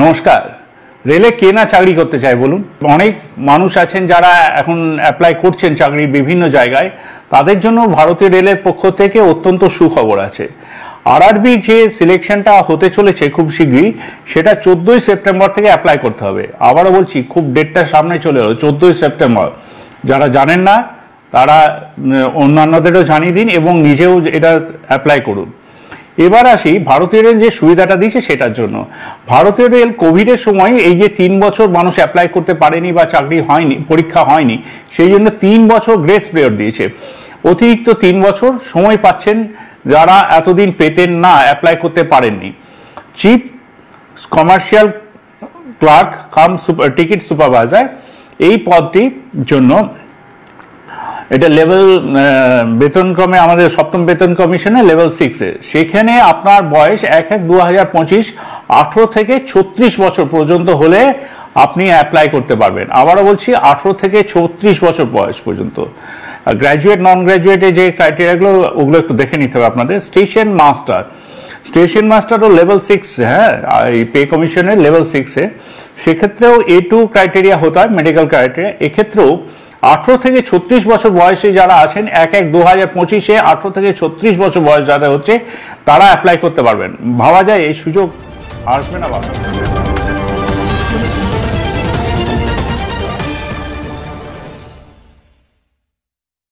নমস্কার রেলে কে না চাকরি করতে চায় বলুন অনেক মানুষ আছেন যারা এখন অ্যাপ্লাই করছেন চাকরি বিভিন্ন জায়গায় তাদের জন্য ভারতীয় রেলের পক্ষ থেকে অত্যন্ত সুখবর আছে আরআরবি যে সিলেকশনটা হতে চলেছে খুব শীঘ্রই সেটা চোদ্দোই সেপ্টেম্বর থেকে অ্যাপ্লাই করতে হবে আবারও বলছি খুব ডেটটা সামনে চলে এলো চোদ্দোই সেপ্টেম্বর যারা জানেন না তারা অন্যান্যদেরও জানিয়ে দিন এবং নিজেও এটা অ্যাপ্লাই করুন এবার আসি ভারতীয় রেল যে সুবিধাটা দিয়েছে সেটার জন্য ভারতীয় রেল কোভিডের সময় এই যে তিন বছর মানুষ অ্যাপ্লাই করতে পারেনি বা চাকরি হয়নি পরীক্ষা হয়নি সেই জন্য তিন বছর গ্রেস পিরিয়ড দিয়েছে অতিরিক্ত তিন বছর সময় পাচ্ছেন যারা এতদিন পেতেন না অ্যাপ্লাই করতে পারেননি chief commercial clerk cum ticket supervisor এই পদটির জন্য এটা লেভেল বেতন ক্রমে আমাদের সপ্তম বেতন কমিশনে লেভেল সিক্সে সেখানে আপনার বয়স এক এক দু হাজার পঁচিশ আঠেরো থেকে ছত্রিশ বছর পর্যন্ত হলে আপনি অ্যাপ্লাই করতে পারবেন আবারও বলছি আঠেরো থেকে ছত্রিশ বছর বয়স পর্যন্ত গ্র্যাজুয়েট নন গ্র্যাজুয়েটে যে ক্রাইটেরিয়াগুলো ওগুলো একটু দেখে নিতে হবে আপনাদের স্টেশন মাস্টার স্টেশন মাস্টারও লেভেল সিক্স হ্যাঁ এই পে কমিশনের লেভেল সিক্সে সেক্ষেত্রেও এ টু ক্রাইটেরিয়া হতে হয় মেডিকেল ক্রাইটেরিয়া এক্ষেত্রেও আঠেরো থেকে ছত্রিশ বছর বয়সে যারা আছেন এক এক দু হাজার পঁচিশে আঠেরো থেকে ছত্রিশ বছর বয়স যারা হচ্ছে তারা অ্যাপ্লাই করতে পারবেন ভাবা যায় এই সুযোগ আসবে না বাবা